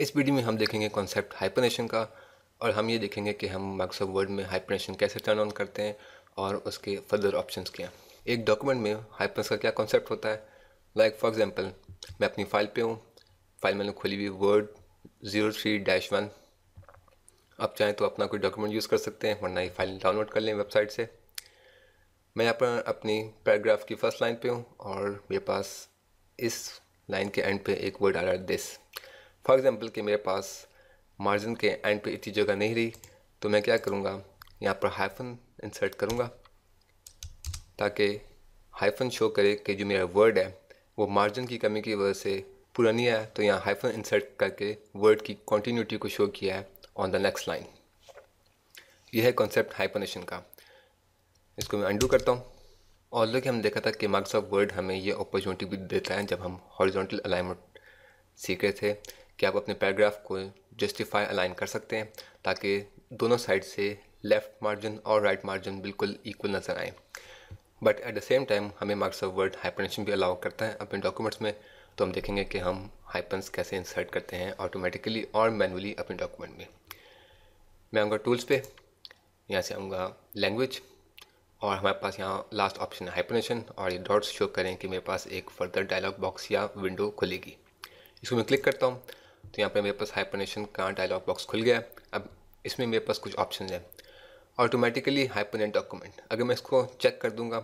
इस वीडियो में हम देखेंगे कॉन्सेप्ट हाइपरनेशन का और हम ये देखेंगे कि हम माइक्रोसॉफ्ट वर्ड में हाइपरनेशन कैसे टर्न ऑन करते हैं और उसके फर्दर ऑप्शन क्या हैं एक डॉक्यूमेंट में हाइपरनेशन का क्या कॉन्सेप्ट होता है लाइक फॉर एग्जाम्पल मैं अपनी फ़ाइल पे हूँ फाइल मैंने खोली हुई Word zero three dash one आप चाहें तो अपना कोई डॉक्यूमेंट यूज़ कर सकते हैं वरना ये फाइल डाउनलोड कर लें वेबसाइट से मैं यहाँ पर अपनी पैराग्राफ की फर्स्ट लाइन पे हूँ और मेरे पास इस लाइन के एंड पे एक वर्ड आ रहा है दिस फॉर एग्ज़ाम्पल कि मेरे पास मार्जिन के एंड पे इतनी जगह नहीं रही तो मैं क्या करूँगा यहाँ पर हाइफन इंसर्ट करूँगा ताकि हाइफन शो करे कि जो मेरा वर्ड है वो मार्जिन की कमी की वजह से पूरा नहीं आया तो यहाँ हाइफन इंसर्ट करके वर्ड की कॉन्टीन्यूटी को शो किया है ऑन द नेक्स्ट लाइन यह है कॉन्सेप्ट हाइपनेशन का इसको मैं अंडू करता हूँ लोग हम देखा था कि मार्क्स ऑफ वर्ड हमें ये अपॉर्चुनिटी भी देता है जब हम हॉरिजॉन्टल अलाइनमेंट सीख रहे थे कि आप अपने पैराग्राफ को जस्टिफाई अलाइन कर सकते हैं ताकि दोनों साइड से लेफ़्ट मार्जिन और राइट right मार्जिन बिल्कुल इक्वल नज़र आए but at the same time हमें मार्क्स ऑफ वर्ड हाइपरनेशन भी अलाउ करता है अपने डॉक्यूमेंट्स में तो हम देखेंगे कि हम हाइपन्स कैसे इंसर्ट करते हैं ऑटोमेटिकली और मैनुअली अपने डॉक्यूमेंट में मैं आऊँगा टूल्स पे यहाँ से आऊँगा लैंग्वेज और हमारे पास यहाँ लास्ट ऑप्शन है हाइपनेशन और ये डॉट्स शो करें कि मेरे पास एक फर्दर डायलॉग बॉक्स या विंडो खुलेगी इसको मैं क्लिक करता हूँ तो यहाँ पर मेरे पास हाइपरनेशन का डायलॉग बॉक्स खुल गया अब इसमें मेरे पास कुछ ऑप्शन है ऑटोमेटिकली हाइपरनेट डॉक्यूमेंट अगर मैं इसको चेक कर दूँगा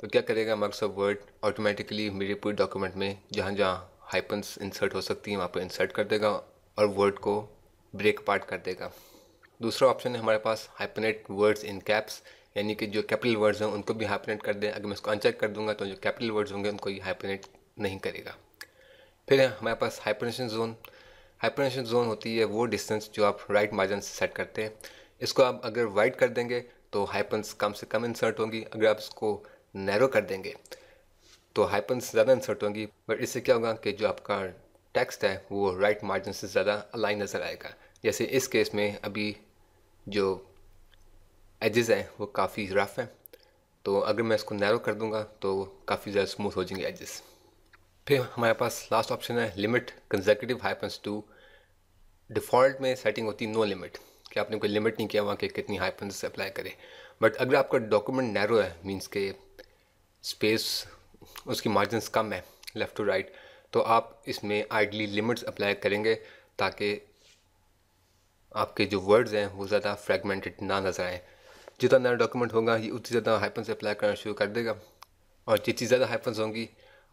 तो क्या करेगा ऑफ वर्ड ऑटोमेटिकली मेरे पूरे डॉक्यूमेंट में जहाँ जहाँ हाइपन्स इंसर्ट हो सकती हैं वहाँ पर इंसर्ट कर देगा और वर्ड को ब्रेक पार्ट कर देगा दूसरा ऑप्शन है हमारे पास हाइपनेट वर्ड्स इन कैप्स यानी कि जो कैपिटल वर्ड्स हैं उनको भी हाइपनेट कर दें अगर मैं इसको अनचेक कर दूंगा तो जो कैपिटल वर्ड्स होंगे उनको ये हाइपनेट नहीं करेगा फिर हमारे पास हाइपनेशन जोन हाइपरटेंशन जोन होती है वो डिस्टेंस जो आप राइट मार्जिन से सेट करते हैं इसको आप अगर वाइड कर देंगे तो हाइपन्स कम से कम इंसर्ट होंगी अगर आप इसको नैरो कर देंगे तो हाइपन्स ज़्यादा इंसर्ट होंगी बट इससे क्या होगा कि जो आपका टेक्स्ट है वो राइट मार्जिन से ज़्यादा अलाइन नज़र आएगा जैसे इस केस में अभी जो एजेस हैं वो काफ़ी रफ हैं तो अगर मैं इसको नैरो कर दूंगा तो काफ़ी ज़्यादा स्मूथ हो जाएंगे एजेस फिर हमारे पास लास्ट ऑप्शन है limit consecutive hyphens to default में सेटिंग होती है नो लिमिट कि आपने कोई लिमिट नहीं किया वहाँ के कितनी से अप्लाई करें बट अगर आपका डॉक्यूमेंट नैरो है मीन्स के स्पेस उसकी मार्जिनस कम है लेफ़्ट टू राइट तो आप इसमें आइडली लिमिट्स अप्लाई करेंगे ताकि आपके जो वर्ड्स हैं वो ज़्यादा फ्रेगमेंटेड ना नजर आए जितना नया डॉक्यूमेंट होगा ये उतनी ज़्यादा हाइपन से अप्लाई करना शुरू कर देगा और जितनी ज़्यादा हाइपन्स होंगी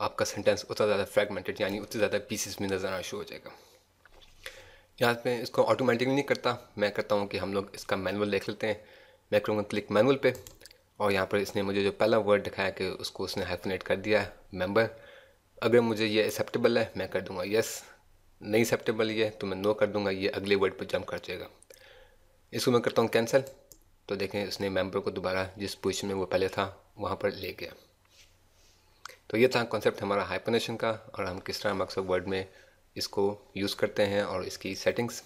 आपका सेंटेंस उतना ज़्यादा फ्रेगमेंटेड यानी उतनी ज़्यादा पीसीस में नजर आना शुरू हो जाएगा यहाँ पे इसको ऑटोमेटिकली नहीं करता मैं करता हूँ कि हम लोग इसका मैनुअल देख लेते हैं मैं करूँगा क्लिक मैनुअल पे और यहाँ पर इसने मुझे जो पहला वर्ड दिखाया कि उसको उसने हाइफनेट कर दिया है मेम्बर अगर मुझे ये एक्सेप्टेबल है मैं कर दूँगा येस नहीं एक्सेप्टेबल ये तो मैं नो कर दूँगा ये अगले वर्ड पर जम्प कर जाएगा इसको मैं करता हूँ कैंसिल तो देखें इसने मेम्बर को दोबारा जिस पोजिशन में वो पहले था वहाँ पर ले गया तो ये था कॉन्सेप्ट हमारा हाइपनेशन का और हम किस तरह मकसद वर्ड में इसको यूज़ करते हैं और इसकी सेटिंग्स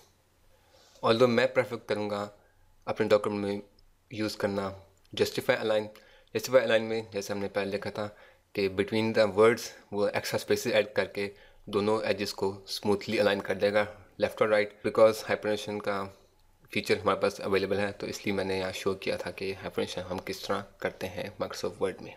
ऑल दो मैं प्रेफर करूँगा अपने डॉक्यूमेंट में यूज़ करना जस्टिफाई अलाइन जस्टिफाई अलाइन में जैसे हमने पहले देखा था कि बिटवीन द वर्ड्स वो एक्स्ट्रा स्पेसिस ऐड करके दोनों एजेस को स्मूथली अलाइन कर देगा लेफ़्ट और राइट बिकॉज हाइपरनेशन का फीचर हमारे पास अवेलेबल है तो इसलिए मैंने यहाँ शो किया था कि हाइपरनेशन हम किस तरह करते हैं माइक्रोसॉफ्ट वर्ड में